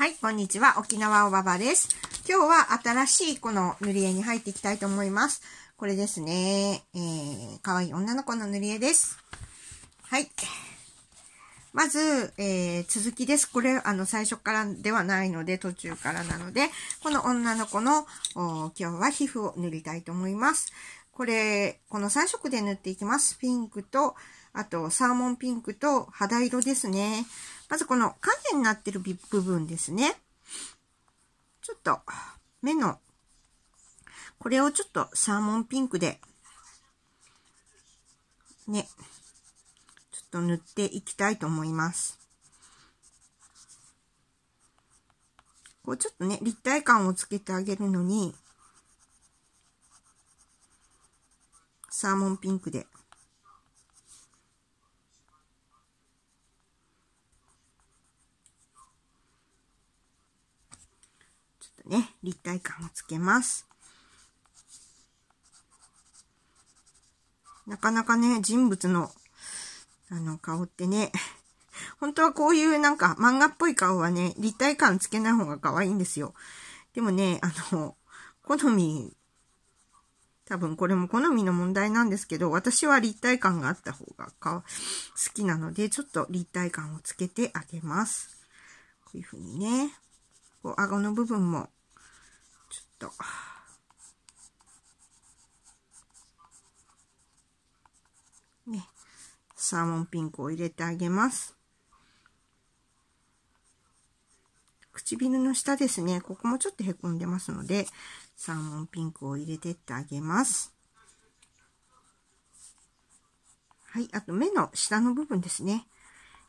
はい、こんにちは。沖縄おばばです。今日は新しいこの塗り絵に入っていきたいと思います。これですね。えー、かわいい女の子の塗り絵です。はい。まず、えー、続きです。これ、あの、最初からではないので、途中からなので、この女の子の、今日は皮膚を塗りたいと思います。これ、この3色で塗っていきます。ピンクと、あとサーモンピンクと肌色ですね。まずこの影になってる部分ですね。ちょっと目の、これをちょっとサーモンピンクで、ね、ちょっと塗っていきたいと思います。こうちょっとね、立体感をつけてあげるのに、サーモンピンクで。ちょっとね、立体感をつけます。なかなかね、人物の、あの、顔ってね、本当はこういうなんか漫画っぽい顔はね、立体感つけない方が可愛いんですよ。でもね、あの、好み多分これも好みの問題なんですけど、私は立体感があった方が好きなので、ちょっと立体感をつけてあげます。こういう風にね、こう顎の部分も、ちょっと、ね、サーモンピンクを入れてあげます。唇の下ですね、ここもちょっとへこんでますので、サーモンピンクを入れてってあげます。はい、あと目の下の部分ですね。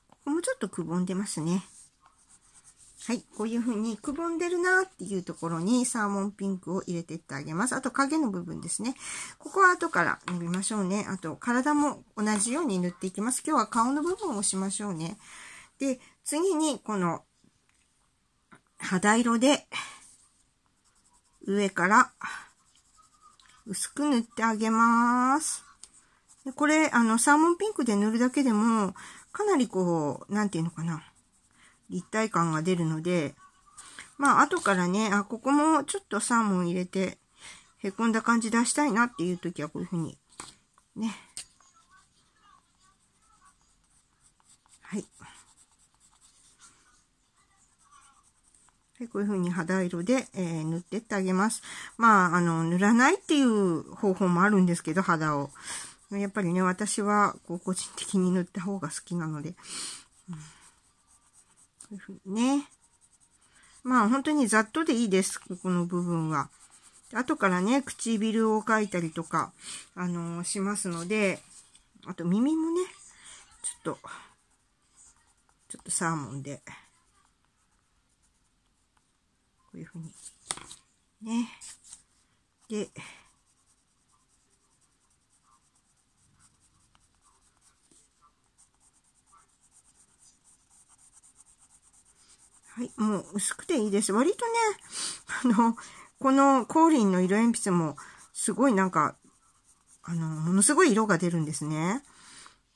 ここもちょっとくぼんでますね。はい、こういう風にくぼんでるなっていうところにサーモンピンクを入れてってあげます。あと影の部分ですね。ここは後から塗りましょうね。あと体も同じように塗っていきます。今日は顔の部分をしましょうね。で、次にこの肌色で上から薄く塗ってあげます。でこれ、あの、サーモンピンクで塗るだけでも、かなりこう、なんていうのかな。立体感が出るので、まあ、後からね、あ、ここもちょっとサーモン入れて、へこんだ感じ出したいなっていう時はこういうふうに、ね、でこういうふうに肌色で、えー、塗ってってあげます。まあ、あの、塗らないっていう方法もあるんですけど、肌を。やっぱりね、私はこう個人的に塗った方が好きなので。うん、こういうふうにね。まあ、本当にざっとでいいです。ここの部分は。後からね、唇を描いたりとか、あのー、しますので、あと耳もね、ちょっと、ちょっとサーモンでこういうふうに。ね。で、はい、もう薄くていいです。割とね、あの、このコーリンの色鉛筆も、すごいなんか、あの、ものすごい色が出るんですね。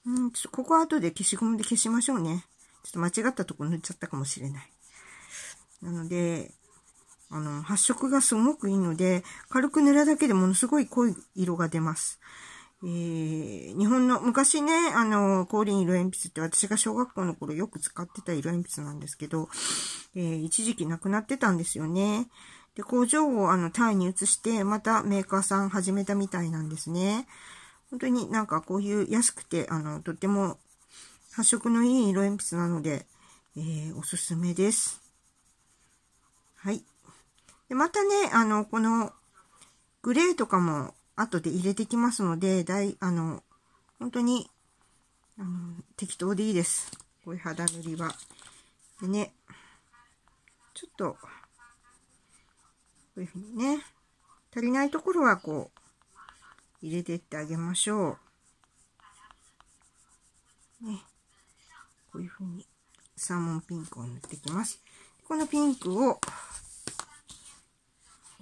うんここは後で消しゴムで消しましょうね。ちょっと間違ったとこ塗っちゃったかもしれない。なので、あの、発色がすごくいいので、軽く塗るだけでものすごい濃い色が出ます。えー、日本の、昔ね、あの、氷色鉛筆って私が小学校の頃よく使ってた色鉛筆なんですけど、えー、一時期なくなってたんですよね。で、工場をあの、タイに移して、またメーカーさん始めたみたいなんですね。本当になんかこういう安くて、あの、とっても発色のいい色鉛筆なので、えー、おすすめです。はい。で、またね、あの、このグレーとかも後で入れてきますので、だい、あの、本当に、あの、適当でいいです。こういう肌塗りは。でね、ちょっと、こういうふうにね、足りないところはこう、入れてってあげましょう。ね、こういうふうにサーモンピンクを塗ってきます。このピンクを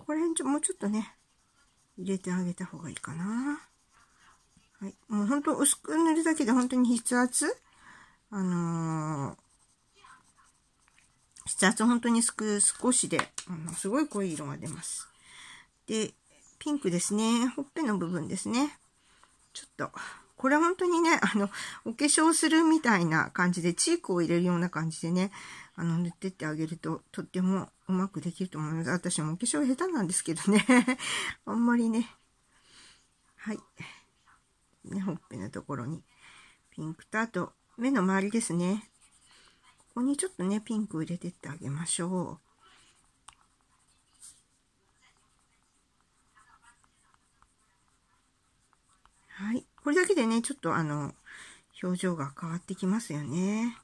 ここら辺ちょ、もうちょっとね、入れてあげた方がいいかな。はい。もう本当薄く塗るだけで本当に筆圧あのー、筆圧本当に少しで、あの、すごい濃い色が出ます。で、ピンクですね。ほっぺの部分ですね。ちょっと、これは本当にね、あの、お化粧するみたいな感じで、チークを入れるような感じでね、あの、塗ってってあげると、とってもうまくできると思います。私もお化粧下手なんですけどね。あんまりね。はい。ね、ほっぺのところに。ピンクと、あと、目の周りですね。ここにちょっとね、ピンクを入れてってあげましょう。これだけでね、ちょっとあの、表情が変わってきますよね。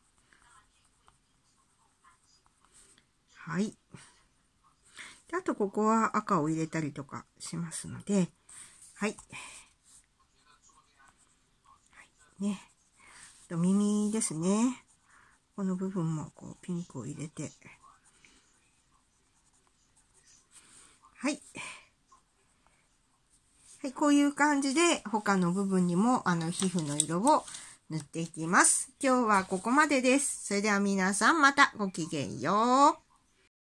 はい。であと、ここは赤を入れたりとかしますので、はい。はい、ね。と耳ですね。この部分もこうピンクを入れて。はい。はい、こういう感じで他の部分にもあの皮膚の色を塗っていきます。今日はここまでです。それでは皆さんまたごきげんよう。